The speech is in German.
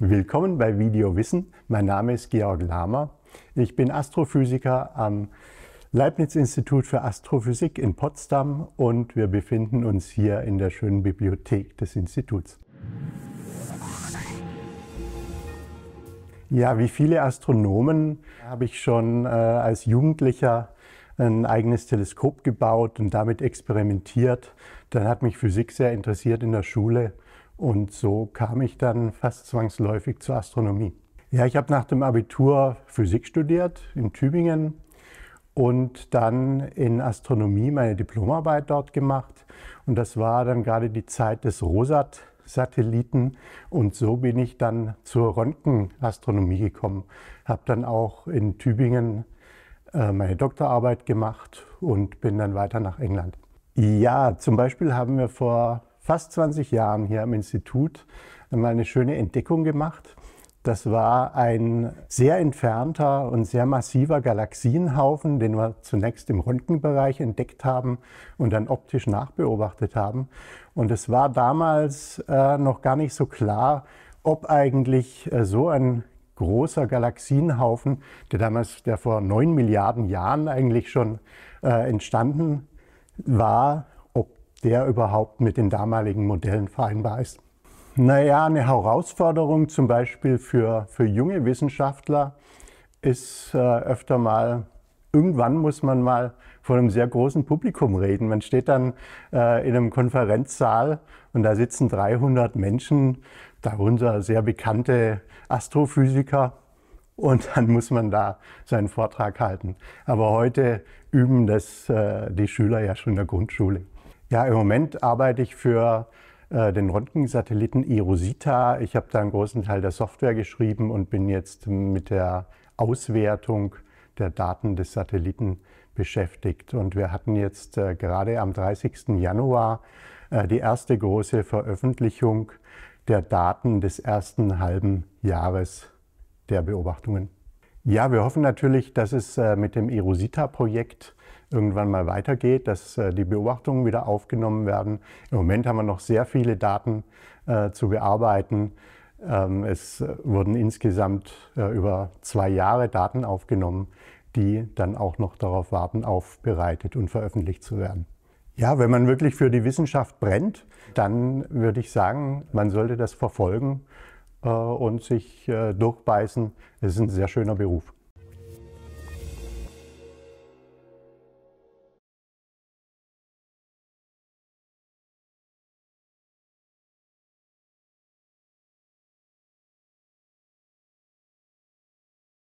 Willkommen bei Video Wissen. Mein Name ist Georg Lahmer. Ich bin Astrophysiker am Leibniz-Institut für Astrophysik in Potsdam und wir befinden uns hier in der schönen Bibliothek des Instituts. Ja, wie viele Astronomen habe ich schon äh, als Jugendlicher ein eigenes Teleskop gebaut und damit experimentiert. Dann hat mich Physik sehr interessiert in der Schule und so kam ich dann fast zwangsläufig zur Astronomie. Ja, ich habe nach dem Abitur Physik studiert in Tübingen und dann in Astronomie meine Diplomarbeit dort gemacht. Und das war dann gerade die Zeit des Rosat. Satelliten und so bin ich dann zur Röntgenastronomie gekommen. Habe dann auch in Tübingen äh, meine Doktorarbeit gemacht und bin dann weiter nach England. Ja, zum Beispiel haben wir vor fast 20 Jahren hier am Institut äh, mal eine schöne Entdeckung gemacht. Das war ein sehr entfernter und sehr massiver Galaxienhaufen, den wir zunächst im Röntgenbereich entdeckt haben und dann optisch nachbeobachtet haben. Und es war damals äh, noch gar nicht so klar, ob eigentlich äh, so ein großer Galaxienhaufen, der damals, der vor neun Milliarden Jahren eigentlich schon äh, entstanden war, der überhaupt mit den damaligen Modellen vereinbar ist. Naja, eine Herausforderung zum Beispiel für, für junge Wissenschaftler ist äh, öfter mal, irgendwann muss man mal vor einem sehr großen Publikum reden. Man steht dann äh, in einem Konferenzsaal und da sitzen 300 Menschen, darunter sehr bekannte Astrophysiker und dann muss man da seinen Vortrag halten. Aber heute üben das äh, die Schüler ja schon in der Grundschule. Ja, im Moment arbeite ich für äh, den Röntgensatelliten Erosita. Ich habe da einen großen Teil der Software geschrieben und bin jetzt mit der Auswertung der Daten des Satelliten beschäftigt. Und wir hatten jetzt äh, gerade am 30. Januar äh, die erste große Veröffentlichung der Daten des ersten halben Jahres der Beobachtungen. Ja, wir hoffen natürlich, dass es äh, mit dem Erosita-Projekt irgendwann mal weitergeht, dass äh, die Beobachtungen wieder aufgenommen werden. Im Moment haben wir noch sehr viele Daten äh, zu bearbeiten. Ähm, es wurden insgesamt über zwei Jahre Daten aufgenommen, die dann auch noch darauf warten, aufbereitet und veröffentlicht zu werden. Ja, wenn man wirklich für die Wissenschaft brennt, dann würde ich sagen, man sollte das verfolgen äh, und sich äh, durchbeißen. Es ist ein sehr schöner Beruf.